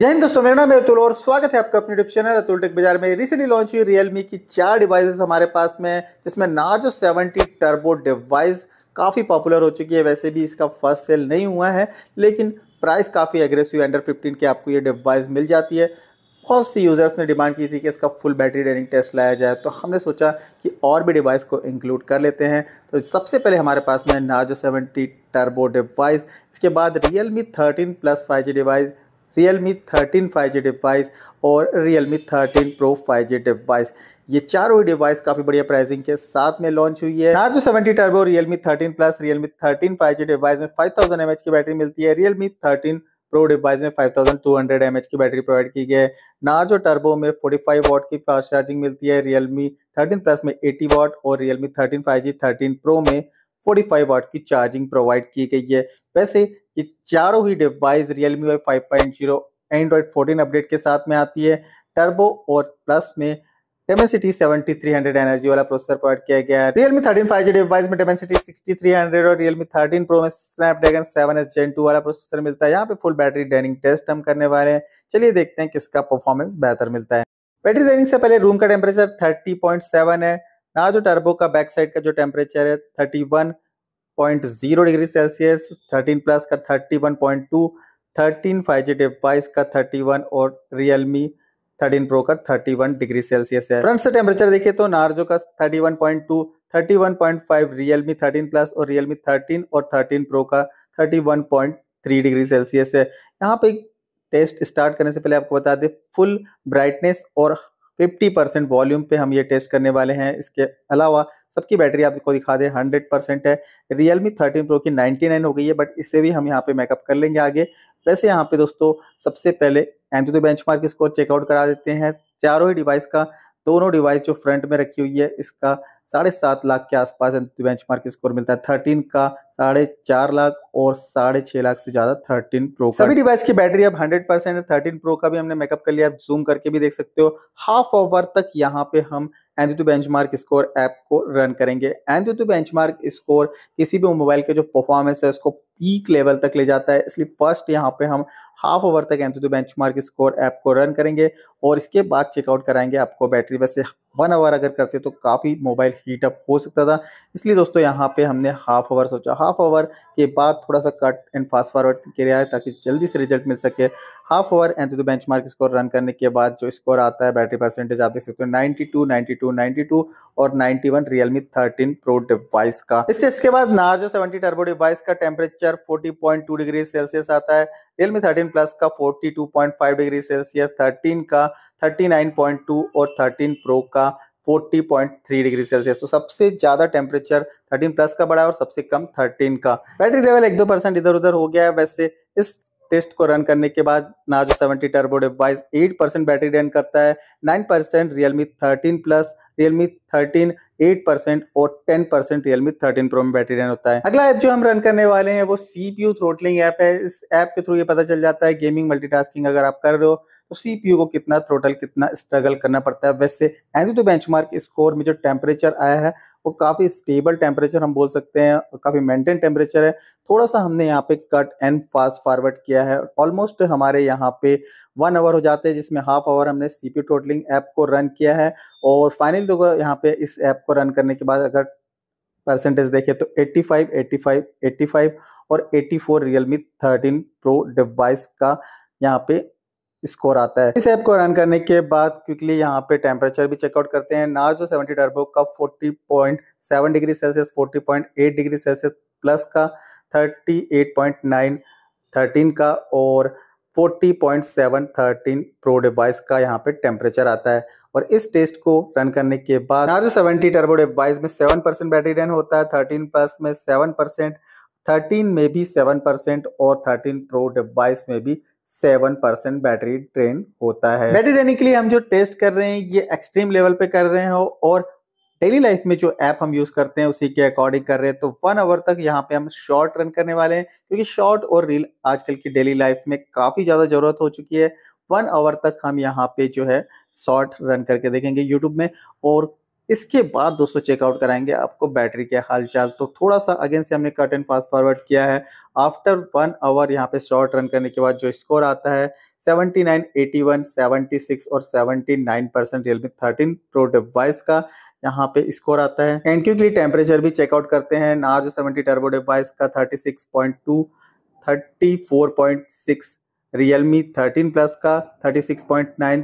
जय हिंद दोस्तों मेरा नाम है अतुल और स्वागत है आपका अपने यूट्यूब चैनल अतुल टेक बाजार में रिसेंटली लॉन्च हुई रियलमी की चार डिवाइसेस हमारे पास में जिसमें नाजो सेवनटी टर्बो डिवाइस काफ़ी पॉपुलर हो चुकी है वैसे भी इसका फर्स्ट सेल नहीं हुआ है लेकिन प्राइस काफ़ी एग्रेसिव अंडर फिफ्टीन की आपको ये डिवाइस मिल जाती है बहुत सी यूज़र्स ने डिमांड की थी कि इसका फुल बैटरी ड्रेनिंग टेस्ट लाया जाए तो हमने सोचा कि और भी डिवाइस को इंक्लूड कर लेते हैं तो सबसे पहले हमारे पास में नाजो सेवेंटी टर्बो डिवाइस इसके बाद Realme thirteen plus five G device Realme 13 5G device और Realme 13 Pro 5G डिवाइस ये चारों ही डिवाइस काफ़ी बढ़िया प्राइसिंग के साथ में लॉन्च हुई है Narzo seventy turbo Realme thirteen plus Realme thirteen five G device में फाइव थाउजेंड एम की बैटरी मिलती है रियलमी थर्टीन प्रो डिवाइस में 5200 एच की बैटरी प्रोवाइड की गई है नार्जो टर्बो में 45 वॉट की फास्ट चार्जिंग मिलती है रियलमी 13 प्लस में 80 वॉट और रियलमी 13 5G 13 प्रो में 45 वॉट की चार्जिंग प्रोवाइड की गई है वैसे ये चारों ही device Realme Y five point zero Android fourteen update के साथ में आती है टर्बो और प्लस में Dimensity seventy three hundred energy वाला प्रोसेसर प्रोवाइड किया गया है Realme thirteen five G device में डेमेंसिटी सिक्सटी थ्री हंड्रेड और रियलमी थर्टीन प्रो में Snapdragon seven S gen two वाला प्रोसेसर मिलता है यहाँ पे फुल बैटरी ड्रेनिंग टेस्ट हम करने वाले हैं चलिए देखते हैं किसका परफॉर्मेंस बेहतर मिलता है बैटरी ड्रेनिंग से पहले रूम का टेम्परेचर थर्टी पॉइंट सेवन है ना जो टर्बो का बैक साइड का जो टेम्परेचर है thirty one point zero degree Celsius thirteen plus का thirty one point two thirteen five G device का थर्टी वन और रियल मी थर्टीन प्रो का थर्टी वन डिग्री सेल्सियस है फ्रंट से टेम्परेचर देखिए तो नार्जो का thirty one point two thirty one point five Realme thirteen plus और Realme thirteen और थर्टीन प्रो का thirty one point three degree Celsius है यहाँ पे टेस्ट स्टार्ट करने से पहले आपको बता दें फुल ब्राइटनेस और 50 परसेंट वॉल्यूम पे हम ये टेस्ट करने वाले हैं इसके अलावा सबकी बैटरी आपको दिखा दे 100 परसेंट है रियल मी थर्टीन प्रो की 99 हो गई है बट इससे भी हम यहाँ पे मेकअप कर लेंगे आगे वैसे यहाँ पे दोस्तों सबसे पहले एम बेंचमार्क स्कोर चेकआउट करा देते हैं चारों ही डिवाइस का दोनों डिवाइस जो फ्रंट में रखी हुई है इसका साढ़े सात लाख के आसपास मार्क स्कोर मिलता है थर्टीन का साढ़े चार लाख और साढ़े छह लाख से ज्यादा थर्टीन प्रो सभी डिवाइस की बैटरी अब हंड्रेड परसेंट थर्टीन प्रो का भी हमने मेकअप कर लिया आप जूम करके भी देख सकते हो हाफ ओवर तक यहाँ पे हम बेंच मार्क स्कोर ऐप को रन करेंगे बेंच मार्क स्कोर किसी भी मोबाइल के जो परफॉर्मेंस है उसको पीक लेवल तक ले जाता है इसलिए फर्स्ट यहाँ पे हम हाफ ओवर तक बेंच मार्क स्कोर ऐप को रन करेंगे और इसके बाद चेकआउट कराएंगे आपको बैटरी वैसे वन आवर अगर करते तो काफ़ी मोबाइल हीटअप हो सकता था इसलिए दोस्तों यहाँ पे हमने हाफ आवर सोचा हाफ आवर के बाद थोड़ा सा कट एंड फास्ट फॉरवर्ड किया है ताकि जल्दी से रिजल्ट मिल सके half hour AnTuTu benchmark score run करने के बाद जो स्कोर आता है बैटरी परसेंटेज आप देख सकते हो ninety two ninety two ninety two और ninety one Realme thirteen pro device का इस टेस्ट के बाद नार्जो सेवेंटी टर्बो डिवाइस का टेम्परेचर टेम्परेचर 40.2 डिग्री सेल्सियस आता है रियल मी थर्टीन प्लस का 42.5 डिग्री सेल्सियस 13 का 39.2 और 13 प्रो का 40.3 डिग्री सेल्सियस तो सबसे ज्यादा टेम्परेचर 13 प्लस का बढ़ा है और सबसे कम 13 का बैटरी लेवल एक दो परसेंट इधर उधर हो गया है वैसे इस टेस्ट को रन करने के बाद Narzo seventy turbo device eight percent battery run करता है nine percent Realme thirteen plus Realme thirteen eight percent और ten percent Realme thirteen pro में बैटरी रन होता है अगला ऐप जो हम रन करने वाले हैं वो सीपीयू थ्रोटलिंग ऐप है इस ऐप के थ्रू ये पता चल जाता है गेमिंग मल्टीटास्किंग अगर आप कर रहे हो तो सीपीयू को कितना थ्रोटल कितना स्ट्रगल करना पड़ता है वैसे एज टू बेंच स्कोर में जो टेम्परेचर आया है वो काफ़ी स्टेबल टेम्परेचर हम बोल सकते हैं काफ़ी मेंटेन टेम्परेचर है थोड़ा सा हमने यहाँ पे कट एंड फास्ट फॉरवर्ड किया है ऑलमोस्ट हमारे यहाँ पे वन आवर हो जाते हैं जिसमें हाफ आवर हमने सी पी टोटलिंग ऐप को रन किया है और फाइनली देखो यहाँ पे इस ऐप को रन करने के बाद अगर परसेंटेज देखें तो 85, 85, 85 और 84 रियलमी थर्टीन प्रो डिवाइस का यहाँ पे स्कोर आता है इस ऐप को रन करने के बाद क्विकली यहाँ पे टेम्परेचर भी चेकआउट करते हैं ना जो सेवेंटी टर्बो का forty point seven degree Celsius forty point eight degree Celsius plus का thirty eight point nine thirteen का और forty point seven thirteen pro device का यहाँ पे टेम्परेचर आता है और इस टेस्ट को रन करने के बाद नार्जो सेवेंटी टर्बो डिवाइस में सेवन परसेंट बैटरी रन होता है थर्टीन प्लस में सेवन परसेंट थर्टीन में भी सेवन परसेंट और थर्टीन प्रो डिवाइस में भी सेवन परसेंट बैटरी ड्रेन होता है बैटरी ड्रेनिंग के लिए हम जो टेस्ट कर रहे हैं ये एक्सट्रीम लेवल पे कर रहे हैं और डेली लाइफ में जो ऐप हम यूज़ करते हैं उसी के अकॉर्डिंग कर रहे हैं तो वन आवर तक यहाँ पे हम शॉर्ट रन करने वाले हैं क्योंकि शॉर्ट और रील आजकल की डेली लाइफ में काफ़ी ज़्यादा ज़रूरत हो चुकी है वन आवर तक हम यहाँ पे जो है शॉर्ट रन करके देखेंगे यूट्यूब में और इसके बाद दोस्तों चेकआउट कराएंगे आपको बैटरी के हालचाल तो थोड़ा सा अगेन से हमने कट एंड फास्ट फॉरवर्ड किया है आफ्टर वन आवर यहाँ पे शॉर्ट रन करने के बाद जो स्कोर आता है 79, 81, 76 और 79 percent Realme thirteen pro device का यहाँ पे स्कोर आता है एंड क्योंकि टेम्परेचर भी चेकआउट करते हैं ना जो सेवेंटी टर्बो डिवाइस का सिक्स पॉइंट रियलमी 13 प्लस का थर्टी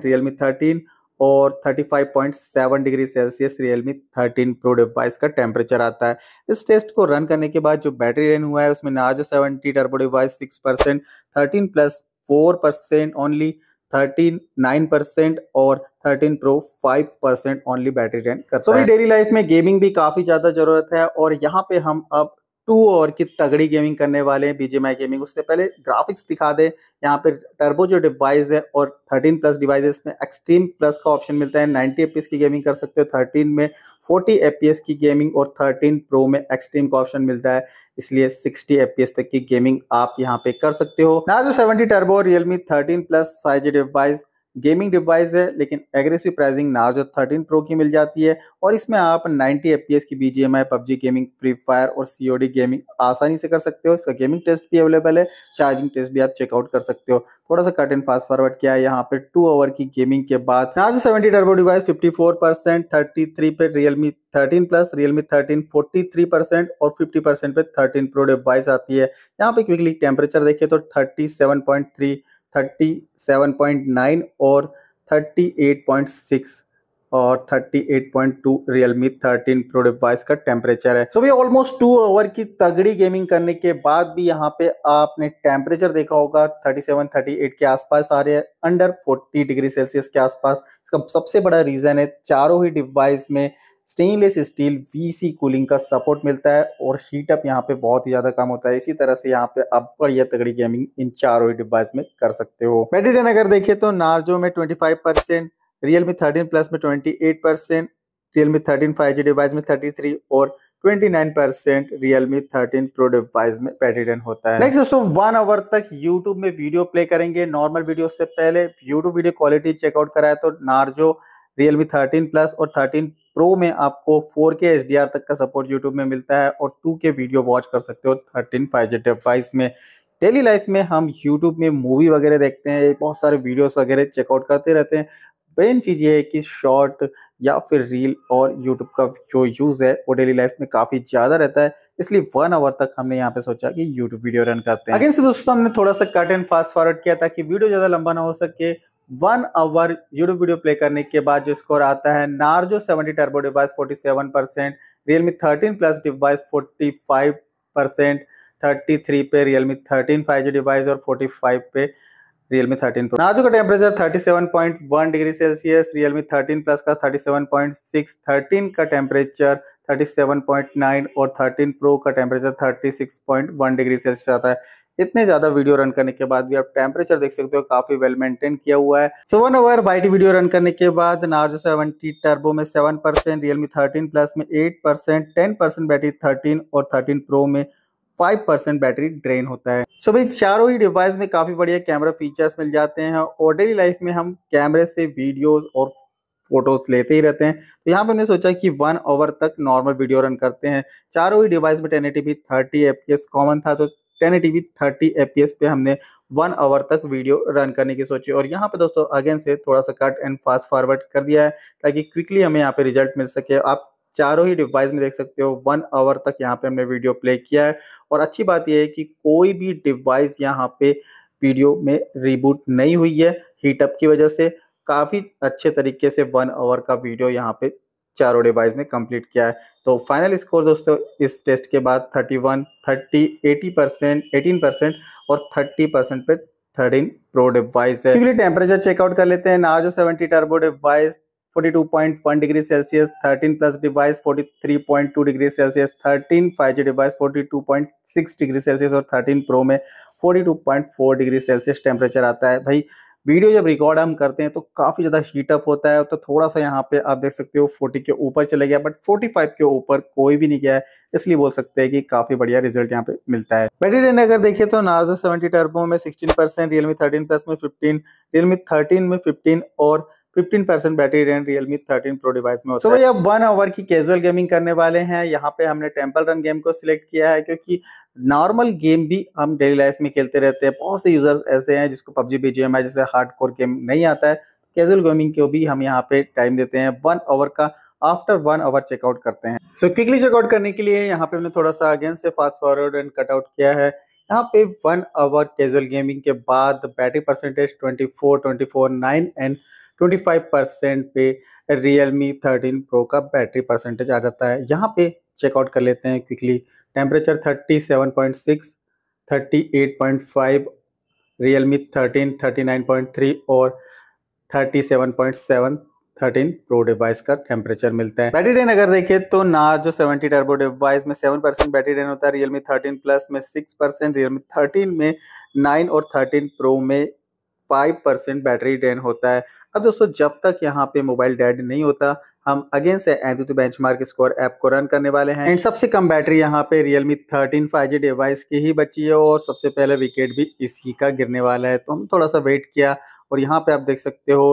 रियलमी पॉइंट और 35.7 degree Celsius Realme 13 pro device का टेम्परेचर आता है इस टेस्ट को रन करने के बाद जो बैटरी रेन हुआ है उसमें Narzo seventy turbo device 6 percent thirteen plus four percent only thirteen nine percent और thirteen pro five percent only battery run करता सो डेली लाइफ में गेमिंग भी काफ़ी ज़्यादा ज़रूरत है और यहाँ पे हम अब टू और की तगड़ी गेमिंग करने वाले हैं बीजेमआई गेमिंग उससे पहले ग्राफिक्स दिखा दे यहाँ पे टर्बो जो डिवाइस है और 13 प्लस डिवाइसेस में एक्सट्रीम प्लस का ऑप्शन मिलता है 90 एफ की गेमिंग कर सकते हो 13 में 40 एफ की गेमिंग और 13 प्रो में एक्सट्रीम का ऑप्शन मिलता है इसलिए 60 एफ तक की गेमिंग आप यहाँ पे कर सकते हो ना जो seventy turbo Realme thirteen plus five device gaming device है लेकिन एग्रेसिव प्राइसिंग नार्जो 13 प्रो की मिल जाती है और इसमें आप 90 एफ की B G PUBG gaming free fire और सी डी गेमिंग आसानी से कर सकते हो इसका गेमिंग टेस्ट भी अवेलेबल है चार्जिंग टेस्ट भी आप चेकआउट कर सकते हो थोड़ा सा कट एंड फास्ट फॉरवर्ड किया है यहाँ पर टू आवर की गेमिंग के बाद Narzo seventy turbo device fifty four percent thirty three पे Realme thirteen plus Realme thirteen forty three percent और फिफ्टी परसेंट पे थर्टीन प्रो डिवाइस आती है यहाँ पे क्विकली टेम्परेचर देखिए तो थर्टी सेवन पॉइंट थ्री 37.9 और 38.6 और 38.2 Realme 13 Pro डिवाइस का टेम्परेचर है सो भी ऑलमोस्ट टू आवर की तगड़ी गेमिंग करने के बाद भी यहाँ पे आपने टेम्परेचर देखा होगा 37 38 के आसपास आ रहे हैं अंडर 40 डिग्री सेल्सियस के आसपास इसका सबसे बड़ा रीजन है चारों ही डिवाइस में स्टेनलेस स्टील वीसी कूलिंग का सपोर्ट मिलता है और हीटअप यहाँ पे बहुत ही ज़्यादा कम होता है इसी तरह से यहाँ पे आप बढ़िया तगड़ी गेमिंग इन चारों डिवाइस में कर सकते हो मेडिटेन अगर देखे तो नार्जो में twenty five percent Realme thirteen plus में twenty Realme thirteen five G device में थर्टी थ्री और 29 percent Realme thirteen pro device में पेडिडन होता है नेक्स्ट दोस्तों वन आवर तक यूट्यूब में वीडियो प्ले करेंगे नॉर्मल वीडियो से पहले यूट्यूब वीडियो क्वालिटी चेकआउट कराए तो नार्जो रियलमी थर्टीन प्लस और थर्टीन प्रो में आपको 4K HDR तक का सपोर्ट यूट्यूब में मिलता है और 2K वीडियो वॉच कर सकते हो थर्टीन फाइव जी डिवाइस में डेली लाइफ में हम यूट्यूब में मूवी वगैरह देखते हैं बहुत सारे वीडियोस वगैरह चेकआउट करते रहते हैं मेन चीज़ ये है कि शॉर्ट या फिर रील और यूट्यूब का जो यूज़ है वो डेली लाइफ में काफ़ी ज़्यादा रहता है इसलिए वन आवर तक हमने यहाँ पे सोचा कि यूट्यूब वीडियो रन करते हैं अगेन से दोस्तों हमने थोड़ा सा कट एंड फास्ट फॉरवर्ड किया ताकि वीडियो ज़्यादा लंबा ना हो सके one hour YouTube video play करने के बाद जो स्कोर आता है Narzo seventy turbo device forty seven percent Realme thirteen plus device forty five percent thirty three पे Realme thirteen five G device और फोर्टी फाइव पे रियलमी थर्टीन प्रो नार्जो का temperature thirty seven point one degree Celsius Realme thirteen plus का thirty seven point six thirteen का temperature thirty seven point nine और thirteen pro का temperature thirty six point one degree Celsius आता है इतने ज्यादा video run करने के बाद भी आप टेम्परेचर देख सकते हो काफी वेल मेंटेन किया हुआ है सो वन आवर बाइट वीडियो रन करने के बाद नार्जो सेवनटी टर्बो में seven percent Realme thirteen plus में eight percent ten percent battery thirteen और थर्टीन प्रो में 5% बैटरी ड्रेन होता है सो so, भाई चारों ही डिवाइस में काफी बढ़िया कैमरा फीचर्स मिल जाते हैं और डेली लाइफ में हम कैमरे से वीडियोस और फोटोज लेते ही रहते हैं तो यहाँ पे हमने सोचा कि वन ओवर तक नॉर्मल वीडियो रन करते हैं चारों ही डिवाइस में ten eighty B thirty F common था तो टेन टी थर्टी एस पे हमने वन आवर तक वीडियो रन करने की सोची और यहाँ पे दोस्तों अगेन से थोड़ा सा कट एंड फास्ट फॉरवर्ड कर दिया है ताकि क्विकली हमें यहाँ पे रिजल्ट मिल सके आप चारों ही डिवाइस में देख सकते हो वन आवर तक यहाँ पे हमने वीडियो प्ले किया है और अच्छी बात यह है कि कोई भी डिवाइस यहाँ पे वीडियो में रिबूट नहीं हुई है हीटअप की वजह से काफ़ी अच्छे तरीके से वन आवर का वीडियो यहाँ पे चारों डिवाइस ने कंप्लीट किया है तो फाइनल स्कोर दोस्तों इस टेस्ट के बाद 31, 30, 80 18 परसेंट और 30 परसेंट पे थर्टीन प्रो डिवाइस है डिग्री टेम्परेचर चेकआउट कर लेते हैं ना जो seventy turbo device 42.1 degree Celsius 13 plus device 43.2 degree Celsius 13 five device 42.6 degree Celsius और 13 प्रो में 42.4 डिग्री सेल्सियस टेम्परेचर आता है भाई वीडियो जब रिकॉर्ड हम करते हैं तो काफ़ी ज़्यादा हीटअप होता है तो थोड़ा सा यहाँ पे आप देख सकते हो 40 के ऊपर चले गया बट 45 के ऊपर कोई भी नहीं गया है इसलिए बोल सकते हैं कि काफ़ी बढ़िया रिजल्ट यहाँ पे मिलता है बैटरी रेंज अगर देखिए तो नार्जो सेवेंटी टर्बो में sixteen percent Realme thirteen plus में फिफ्टीन रियलमी थर्टीन में फिफ्टीन और 15 percent battery range Realme 13 pro device में होता है। वन आवर की कैजुअल गेमिंग करने वाले हैं यहाँ पे हमने टेम्पल रन गेम को सिलेक्ट किया है क्योंकि नॉर्मल गेम भी हम डेली लाइफ में खेलते रहते हैं बहुत से यूज़र्स ऐसे हैं जिसको पबजी बी जैसे हार्ड कोर गेम नहीं आता है कैजुअल गेमिंग को भी हम यहाँ पे टाइम देते हैं वन आवर का आफ्टर वन आवर चेकआउट करते हैं सो क्विकली चेकआउट करने के लिए यहाँ पे हमने थोड़ा सा अगेन से फास्ट फॉरवर्ड एंड कटआउट किया है यहाँ पे वन आवर कैजुअल गेमिंग के बाद battery percentage twenty four twenty four nine and twenty five percent पे रियल मी थर्टीन प्रो का बैटरी परसेंटेज आ जाता है यहाँ पे चेकआउट कर लेते हैं क्विकली टेम्परेचर 37.6 38.5 रियलमी 13 39.3 और 37.7 13 प्रो डिवाइस का टेम्परेचर मिलता है बैटरी रेन अगर देखें तो ना जो 70 टर्बो डिवाइस में 7 परसेंट बैटरी रेन होता है रियलमी 13 प्लस में 6 परसेंट रियलमी 13 में 9 और 13 प्रो में 5 परसेंट बैटरी रेन होता है अब दोस्तों जब तक यहाँ पे मोबाइल डेड नहीं होता हम अगेन से बेंच मार्क स्कोर ऐप को रन करने वाले हैं एंड सबसे कम बैटरी यहाँ पे रियलमी फाइव जी डिवाइस की ही बची है और सबसे पहले विकेट भी इसी का गिरने वाला है तो हम थोड़ा सा वेट किया और यहाँ पे आप देख सकते हो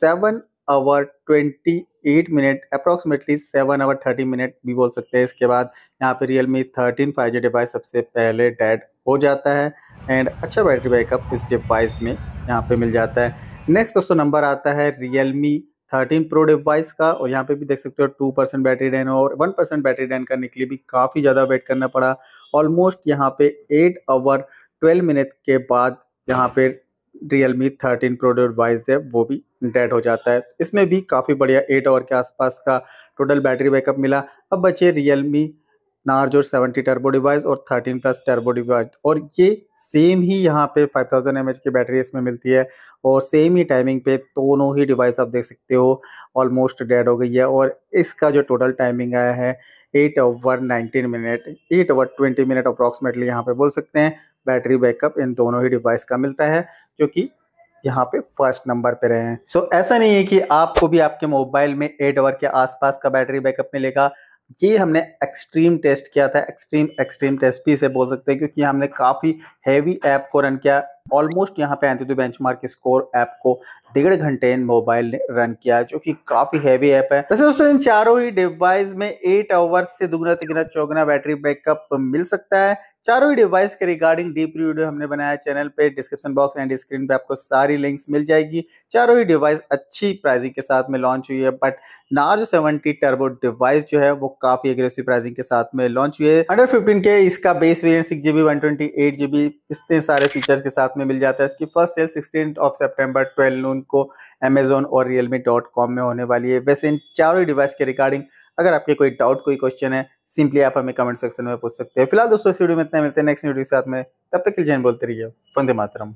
seven hour twenty eight minute approximately seven hour thirty minute भी बोल सकते हैं इसके बाद यहाँ पे Realme thirteen five G device सबसे पहले डेड हो जाता है एंड अच्छा बैटरी बैकअप इस डिवाइस में यहाँ पे मिल जाता है नेक्स्ट दोस्तों नंबर आता है रियलमी थर्टीन प्रो डिवाइस का और यहाँ पे भी देख सकते हो टू परसेंट बैटरी डैन और वन परसेंट बैटरी डैन करने के लिए भी काफ़ी ज़्यादा वेट करना पड़ा ऑलमोस्ट यहाँ पे एट आवर ट्वेल्व मिनट के बाद यहाँ पे मी थर्टीन प्रो डिवाइस है वो भी डेड हो जाता है इसमें भी काफ़ी बढ़िया एट आवर के आसपास का टोटल बैटरी बैकअप मिला अब बचे मी नार्जो 70 टर्बो डिवाइस और 13 प्लस टर्बो डिवाइस और ये सेम ही यहाँ पे 5000 थाउजेंड की बैटरी इसमें मिलती है और सेम ही टाइमिंग पे दोनों ही डिवाइस आप देख सकते हो ऑलमोस्ट डेड हो गई है और इसका जो टोटल टाइमिंग आया है eight hour nineteen minute eight hour twenty minute approximately यहाँ पे बोल सकते हैं बैटरी बैकअप इन दोनों ही डिवाइस का मिलता है जो कि यहाँ पे फर्स्ट नंबर पे रहे हैं सो so, ऐसा नहीं है कि आपको भी आपके मोबाइल में एट आवर के आसपास का बैटरी बैकअप मिलेगा ये हमने एक्सट्रीम टेस्ट किया था एक्सट्रीम एक्सट्रीम टेस्ट भी इसे बोल सकते हैं क्योंकि हमने काफ़ी हैवी ऐप को रन किया ऑलमोस्ट यहाँ पे एंथ्यू बेंचमार्क स्कोर ऐप को डेढ़ घंटे इन मोबाइल ने रन किया जो कि काफ़ी हैवी ऐप है वैसे दोस्तों इन चारों ही डिवाइस में एट आवर्स से दुगना तिगना चौगना बैटरी बैकअप मिल सकता है चारों ही डिवाइस के रिगार्डिंग डीप वीडियो हमने बनाया चैनल पे डिस्क्रिप्शन बॉक्स एंड स्क्रीन पे आपको सारी लिंक्स मिल जाएगी चारों ही डिवाइस अच्छी प्राइसिंग के साथ में लॉन्च हुई है but Narzo seventy turbo device जो है वो काफी अग्रेसिव प्राइसिंग के साथ में लॉन्च हुई है अंडर फिफ्टीन के इसका base variant six GB one twenty eight GB इतने सारे फीचर्स के साथ में मिल जाता है इसकी first sale sixteen of September twelve noon को अमेजोन और रियलमी डॉट कॉम में होने वाली है वैसे इन चारों डिवाइस के रिगार्डिंग अगर आपके कोई डाउट कोई क्वेश्चन है सिंपली आप हमें कमेंट सेक्शन में पूछ सकते हैं फिलहाल दोस्तों इस वीडियो में इतना मिलते हैं नेक्स्ट वीडियो के साथ में तब तक के लिए बोलते रहिए वंदे मातरम